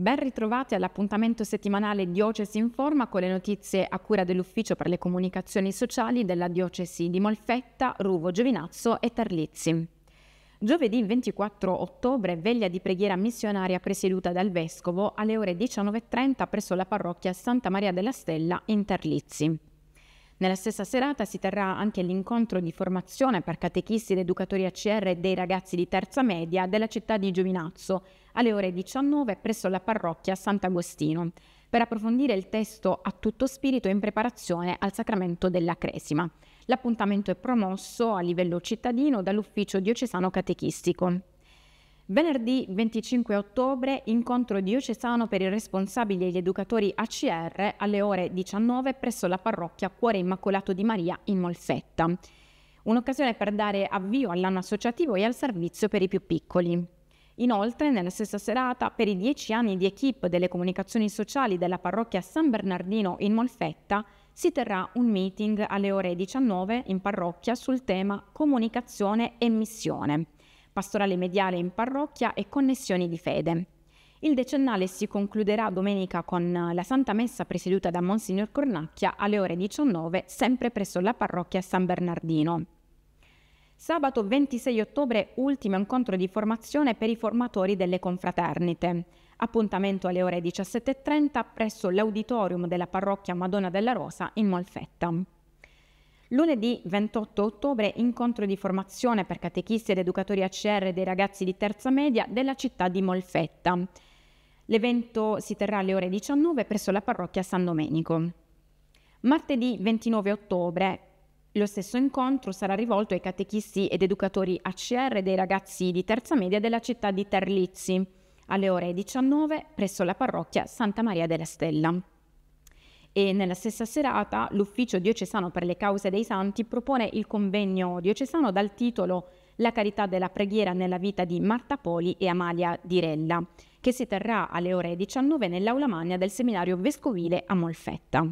Ben ritrovati all'appuntamento settimanale Diocesi in Forma con le notizie a cura dell'Ufficio per le comunicazioni sociali della Diocesi di Molfetta, Ruvo, Giovinazzo e Tarlizzi. Giovedì 24 ottobre, veglia di preghiera missionaria presieduta dal Vescovo alle ore 19.30 presso la parrocchia Santa Maria della Stella in Tarlizzi. Nella stessa serata si terrà anche l'incontro di formazione per catechisti ed educatori ACR e dei ragazzi di terza media della città di Giovinazzo alle ore 19 presso la parrocchia Sant'Agostino per approfondire il testo a tutto spirito in preparazione al sacramento della Cresima. L'appuntamento è promosso a livello cittadino dall'Ufficio diocesano catechistico. Venerdì 25 ottobre incontro diocesano per i responsabili e gli educatori ACR alle ore 19 presso la parrocchia Cuore Immacolato di Maria in Molfetta. Un'occasione per dare avvio all'anno associativo e al servizio per i più piccoli. Inoltre, nella stessa serata, per i dieci anni di equip delle comunicazioni sociali della parrocchia San Bernardino in Molfetta, si terrà un meeting alle ore 19 in parrocchia sul tema comunicazione e missione pastorale mediale in parrocchia e connessioni di fede. Il decennale si concluderà domenica con la Santa Messa presieduta da Monsignor Cornacchia alle ore 19, sempre presso la parrocchia San Bernardino. Sabato 26 ottobre, ultimo incontro di formazione per i formatori delle confraternite. Appuntamento alle ore 17.30 presso l'auditorium della parrocchia Madonna della Rosa in Molfetta. Lunedì 28 ottobre incontro di formazione per catechisti ed educatori ACR dei ragazzi di terza media della città di Molfetta. L'evento si terrà alle ore 19 presso la parrocchia San Domenico. Martedì 29 ottobre lo stesso incontro sarà rivolto ai catechisti ed educatori ACR dei ragazzi di terza media della città di Terlizzi alle ore 19 presso la parrocchia Santa Maria della Stella e nella stessa serata l'Ufficio diocesano per le cause dei santi propone il convegno diocesano dal titolo La carità della preghiera nella vita di Marta Poli e Amalia Dirella, che si terrà alle ore 19 nell'aula magna del seminario vescovile a Molfetta.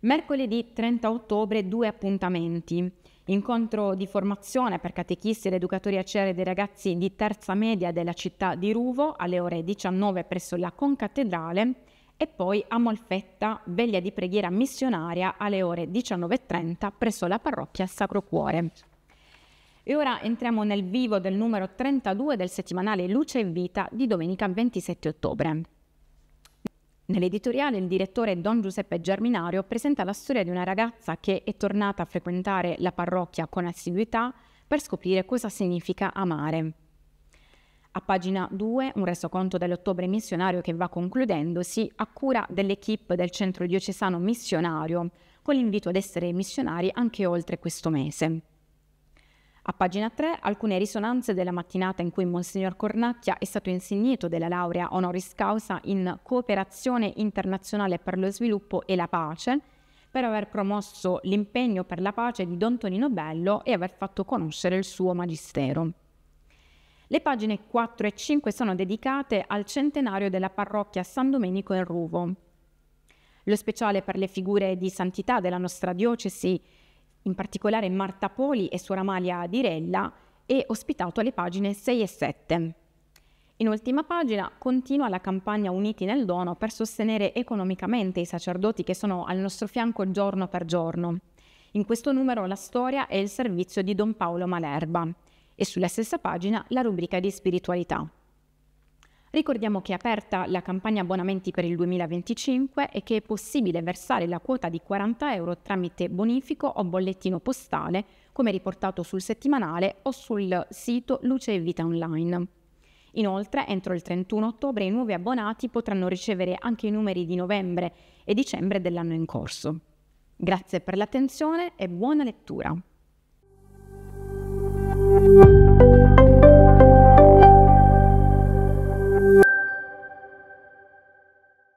Mercoledì 30 ottobre due appuntamenti. Incontro di formazione per catechisti ed educatori ACR dei ragazzi di terza media della città di Ruvo alle ore 19 presso la Concattedrale e poi a Molfetta veglia di preghiera missionaria alle ore 19.30 presso la parrocchia Sacro Cuore. E ora entriamo nel vivo del numero 32 del settimanale Luce e Vita di domenica 27 ottobre. Nell'editoriale il direttore Don Giuseppe Germinario presenta la storia di una ragazza che è tornata a frequentare la parrocchia con assiduità per scoprire cosa significa amare. A pagina 2 un resoconto dell'ottobre missionario che va concludendosi a cura dell'equipe del Centro Diocesano Missionario, con l'invito ad essere missionari anche oltre questo mese. A pagina 3 alcune risonanze della mattinata in cui Monsignor Cornacchia è stato insignito della laurea honoris causa in cooperazione internazionale per lo sviluppo e la pace, per aver promosso l'impegno per la pace di Don Tonino Bello e aver fatto conoscere il suo magistero. Le pagine 4 e 5 sono dedicate al centenario della parrocchia San Domenico in Ruvo. Lo speciale per le figure di santità della nostra diocesi, in particolare Marta Poli e Suora Amalia Dirella, è ospitato alle pagine 6 e 7. In ultima pagina continua la campagna Uniti nel dono per sostenere economicamente i sacerdoti che sono al nostro fianco giorno per giorno. In questo numero la storia è il servizio di Don Paolo Malerba e sulla stessa pagina la rubrica di spiritualità. Ricordiamo che è aperta la campagna abbonamenti per il 2025 e che è possibile versare la quota di 40 euro tramite bonifico o bollettino postale, come riportato sul settimanale o sul sito Luce e Vita Online. Inoltre, entro il 31 ottobre i nuovi abbonati potranno ricevere anche i numeri di novembre e dicembre dell'anno in corso. Grazie per l'attenzione e buona lettura!